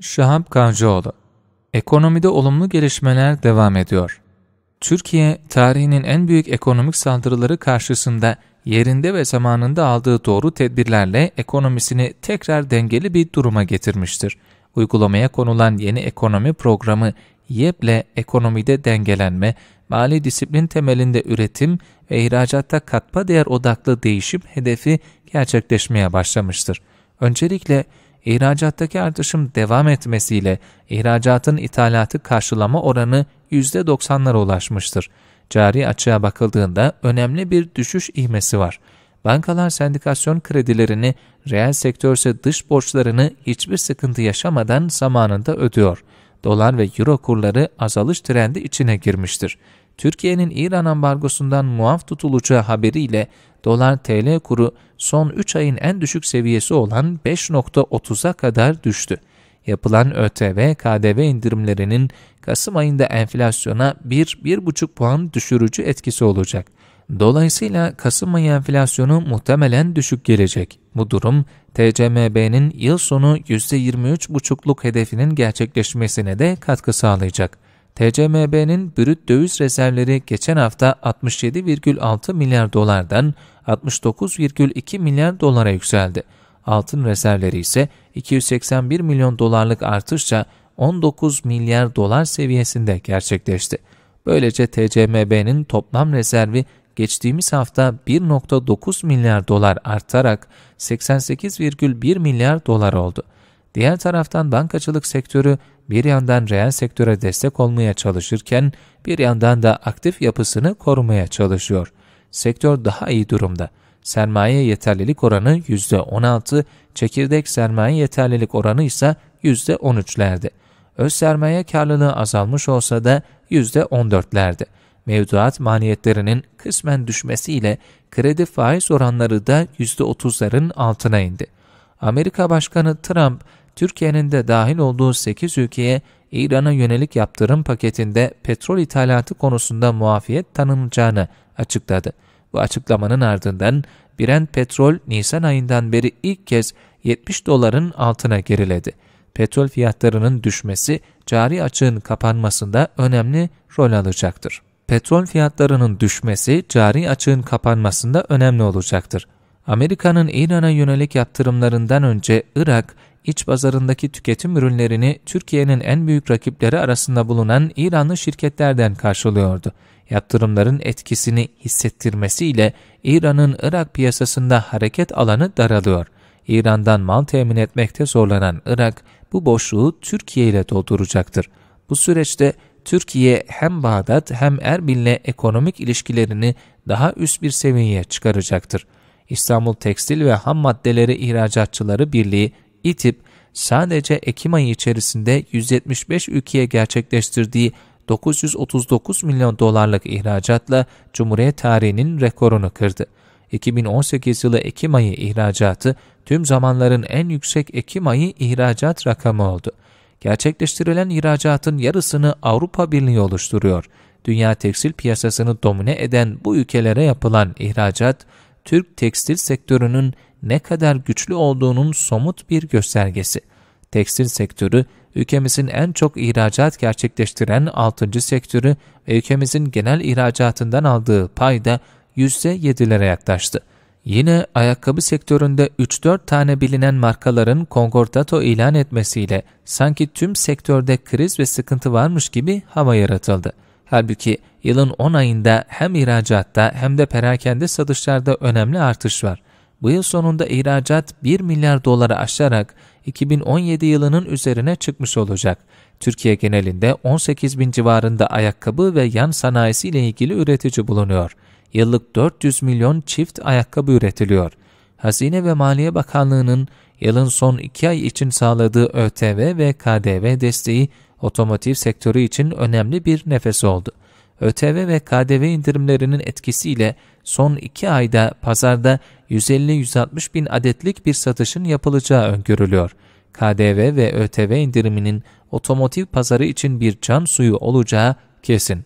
Şahap Kavcıoğlu Ekonomide olumlu gelişmeler devam ediyor. Türkiye, tarihinin en büyük ekonomik saldırıları karşısında yerinde ve zamanında aldığı doğru tedbirlerle ekonomisini tekrar dengeli bir duruma getirmiştir. Uygulamaya konulan yeni ekonomi programı YEP'le ekonomide dengelenme, mali disiplin temelinde üretim ve ihracatta katma değer odaklı değişim hedefi gerçekleşmeye başlamıştır. Öncelikle ihracattaki artışım devam etmesiyle ihracatın ithalatı karşılama oranı %90'lara ulaşmıştır. Cari açığa bakıldığında önemli bir düşüş ihmesi var. Bankalar sendikasyon kredilerini, reel sektörse dış borçlarını hiçbir sıkıntı yaşamadan zamanında ödüyor. Dolar ve euro kurları azalış trendi içine girmiştir. Türkiye'nin İran ambargosundan muaf tutulacağı haberiyle dolar-tl kuru son 3 ayın en düşük seviyesi olan 5.30'a kadar düştü. Yapılan ÖTV, KDV indirimlerinin Kasım ayında enflasyona 1-1,5 puan düşürücü etkisi olacak. Dolayısıyla Kasım ayı enflasyonu muhtemelen düşük gelecek. Bu durum TCMB'nin yıl sonu %23,5'luk hedefinin gerçekleşmesine de katkı sağlayacak. TCMB'nin brüt döviz rezervleri geçen hafta 67,6 milyar dolardan 69,2 milyar dolara yükseldi. Altın rezervleri ise 281 milyon dolarlık artışla 19 milyar dolar seviyesinde gerçekleşti. Böylece TCMB'nin toplam rezervi geçtiğimiz hafta 1.9 milyar dolar artarak 88,1 milyar dolar oldu. Diğer taraftan bankacılık sektörü bir yandan reel sektöre destek olmaya çalışırken bir yandan da aktif yapısını korumaya çalışıyor. Sektör daha iyi durumda. Sermaye yeterlilik oranı %16, çekirdek sermaye yeterlilik oranı ise %13'lerde. Öz sermaye karlılığı azalmış olsa da %14'lerde. Mevduat maliyetlerinin kısmen düşmesiyle kredi faiz oranları da %30'ların altına indi. Amerika Başkanı Trump Türkiye'nin de dahil olduğu 8 ülkeye İran'a yönelik yaptırım paketinde petrol ithalatı konusunda muafiyet tanınacağını açıkladı. Bu açıklamanın ardından Brent petrol Nisan ayından beri ilk kez 70 doların altına geriledi. Petrol fiyatlarının düşmesi cari açığın kapanmasında önemli rol alacaktır. Petrol fiyatlarının düşmesi cari açığın kapanmasında önemli olacaktır. Amerika'nın İran'a yönelik yaptırımlarından önce Irak, iç pazarındaki tüketim ürünlerini Türkiye'nin en büyük rakipleri arasında bulunan İranlı şirketlerden karşılıyordu. Yaptırımların etkisini hissettirmesiyle İran'ın Irak piyasasında hareket alanı daralıyor. İran'dan mal temin etmekte zorlanan Irak bu boşluğu Türkiye ile dolduracaktır. Bu süreçte Türkiye hem Bağdat hem Erbil'le ekonomik ilişkilerini daha üst bir seviyeye çıkaracaktır. İstanbul Tekstil ve Ham Maddeleri İhracatçıları Birliği İTİB sadece Ekim ayı içerisinde 175 ülkeye gerçekleştirdiği 939 milyon dolarlık ihracatla Cumhuriyet tarihinin rekorunu kırdı. 2018 yılı Ekim ayı ihracatı tüm zamanların en yüksek Ekim ayı ihracat rakamı oldu. Gerçekleştirilen ihracatın yarısını Avrupa Birliği oluşturuyor. Dünya tekstil piyasasını domine eden bu ülkelere yapılan ihracat, Türk tekstil sektörünün ne kadar güçlü olduğunun somut bir göstergesi. Tekstil sektörü, ülkemizin en çok ihracat gerçekleştiren 6. sektörü ve ülkemizin genel ihracatından aldığı pay da %7'lere yaklaştı. Yine ayakkabı sektöründe 3-4 tane bilinen markaların Concordato ilan etmesiyle sanki tüm sektörde kriz ve sıkıntı varmış gibi hava yaratıldı. Halbuki yılın 10 ayında hem ihracatta hem de perakende satışlarda önemli artış var bu yıl sonunda ihracat 1 milyar doları aşarak 2017 yılının üzerine çıkmış olacak. Türkiye genelinde 18 bin civarında ayakkabı ve yan sanayisi ile ilgili üretici bulunuyor. Yıllık 400 milyon çift ayakkabı üretiliyor. Hazine ve Maliye Bakanlığı'nın yılın son 2 ay için sağladığı ÖTV ve KDV desteği otomotiv sektörü için önemli bir nefes oldu. ÖTV ve KDV indirimlerinin etkisiyle son 2 ayda pazarda 150-160 bin adetlik bir satışın yapılacağı öngörülüyor. KDV ve ÖTV indiriminin otomotiv pazarı için bir can suyu olacağı kesin.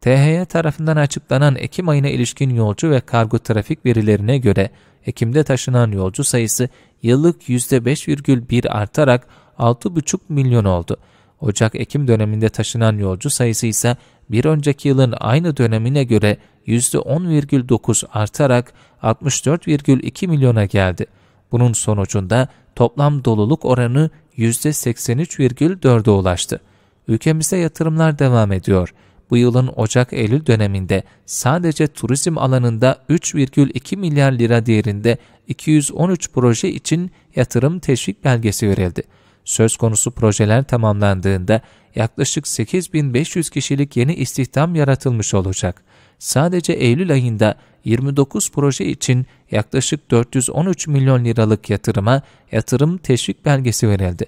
THY tarafından açıklanan Ekim ayına ilişkin yolcu ve kargo trafik verilerine göre Ekim'de taşınan yolcu sayısı yıllık %5,1 artarak 6,5 milyon oldu. Ocak-Ekim döneminde taşınan yolcu sayısı ise bir önceki yılın aynı dönemine göre %10,9 artarak 64,2 milyona geldi. Bunun sonucunda toplam doluluk oranı %83,4'e ulaştı. Ülkemizde yatırımlar devam ediyor. Bu yılın Ocak-Eylül döneminde sadece turizm alanında 3,2 milyar lira değerinde 213 proje için yatırım teşvik belgesi verildi. Söz konusu projeler tamamlandığında yaklaşık 8500 kişilik yeni istihdam yaratılmış olacak. Sadece Eylül ayında 29 proje için yaklaşık 413 milyon liralık yatırıma yatırım teşvik belgesi verildi.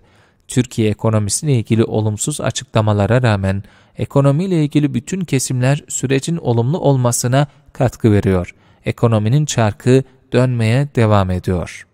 Türkiye ekonomisiyle ilgili olumsuz açıklamalara rağmen ekonomiyle ilgili bütün kesimler sürecin olumlu olmasına katkı veriyor. Ekonominin çarkı dönmeye devam ediyor.